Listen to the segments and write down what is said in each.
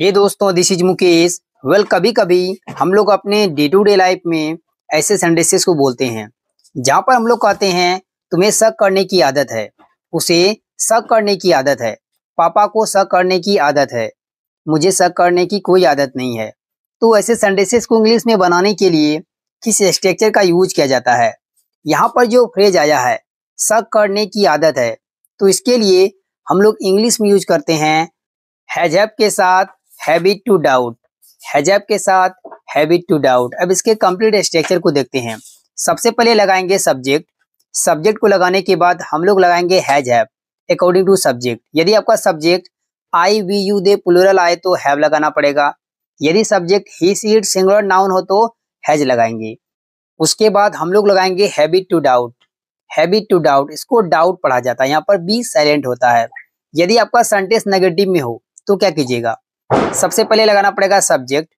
हे hey दोस्तों this is Mukesh well कभी कभी हम लोग अपने डे टू डे लाइफ में ऐसे सेंटेंसेस को बोलते हैं जहाँ पर हम लोग कहते हैं तुम्हें शक करने की आदत है उसे शक करने की आदत है पापा को शक करने की आदत है मुझे शक करने की कोई आदत नहीं है तो ऐसे सेंटेंसेस को इंग्लिश में बनाने के लिए किस स्ट्रक्चर का यूज किया जाता है यहाँ पर जो फ्रेज आया है शक करने की आदत है तो इसके लिए हम लोग इंग्लिश में यूज करते हैं हैजैप के साथ हैबिट टू डाउट हैजब के साथ हैबिट टू डाउट अब इसके कंप्लीट स्ट्रक्चर को देखते हैं सबसे पहले लगाएंगे सब्जेक्ट सब्जेक्ट को लगाने के बाद हम लोग लगाएंगे has have according to subject यदि आपका subject I we you they plural आए तो हैव लगाना पड़ेगा यदि subject he she it singular noun हो तो हैज लगाएंगे उसके बाद हम लोग लगाएंगे habit to doubt habit to doubt इसको डाउट पढ़ा जाता है यहाँ पर बी साइलेंट होता है यदि आपका सेंटेंस नेगेटिव में हो तो क्या कीजिएगा सबसे पहले लगाना पड़ेगा सब्जेक्ट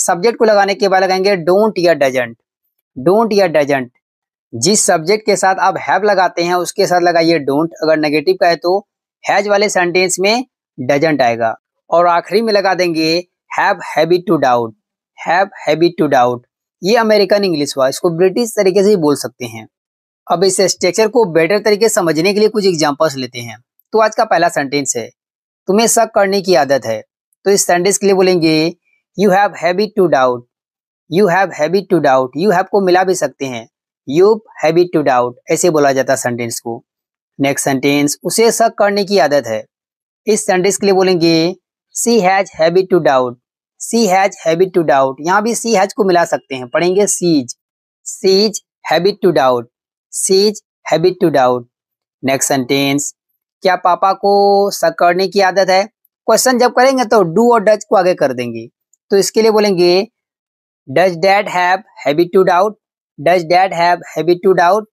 सब्जेक्ट को लगाने के बाद लगाएंगे डोंट या डजेंट डोंट या डजेंट जिस सब्जेक्ट के साथ आप हैव लगाते हैं उसके साथ लगाइए डोंट अगर नेगेटिव का है तो हैज वाले सेंटेंस में डजेंट आएगा और आखिरी में लगा देंगे have habit to doubt have habit to doubt ये अमेरिकन इंग्लिश हुआ इसको ब्रिटिश तरीके से ही बोल सकते हैं अब इस स्ट्रक्चर को बेटर तरीके समझने के लिए कुछ एग्जाम्पल्स लेते हैं तो आज का पहला सेंटेंस है तुम्हें शक करने की आदत है तो इस सेंटेंस के लिए बोलेंगे you have habit to doubt you have habit to doubt you have को मिला भी सकते हैं यू हैबिट टू डाउट ऐसे बोला जाता है सेंटेंस को नेक्स्ट सेंटेंस उसे शक करने की आदत है इस सेंटेंस के लिए बोलेंगे she has habit to doubt she has habit to doubt यहाँ भी सी हैज को मिला सकते हैं पढ़ेंगे she's she's habit to doubt she's habit to doubt next sentence क्या पापा को शक करने की आदत है क्वेश्चन जब करेंगे तो डू और डच को आगे कर देंगे तो इसके लिए बोलेंगे does dad have to doubt does dad have to doubt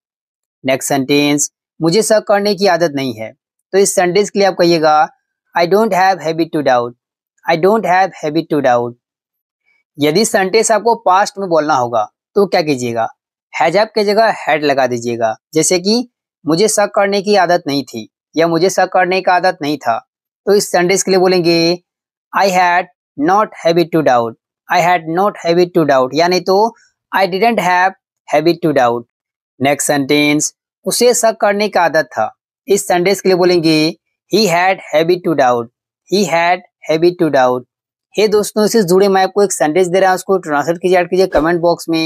next sentence मुझे शक करने की आदत नहीं है तो इस सेंटेंस के लिए आप कहिएगा I don't habit to doubt I don't have to doubt यदि सेंटेंस आपको पास्ट में बोलना होगा तो क्या कीजिएगा हैज हैप की जगह हैड लगा दीजिएगा जैसे कि मुझे शक करने की आदत नहीं थी या मुझे शक करने का आदत नहीं था तो इस सेंटेंस के लिए बोलेंगे I had not habit to doubt I had not habit to doubt यानी तो I didn't have habit to doubt next sentence उसे शक करने का आदत था इस सेंटेंस के लिए बोलेंगे he had habit to doubt he had habit to doubt hey दोस्तों इससे जुड़े मैं आपको एक सेंटेंस दे रहा हूँ उसको ट्रांसलेट कीजिए ऐड कीजिए कमेंट बॉक्स में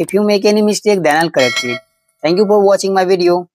if you make any mistake then I correct it thank you for watching my video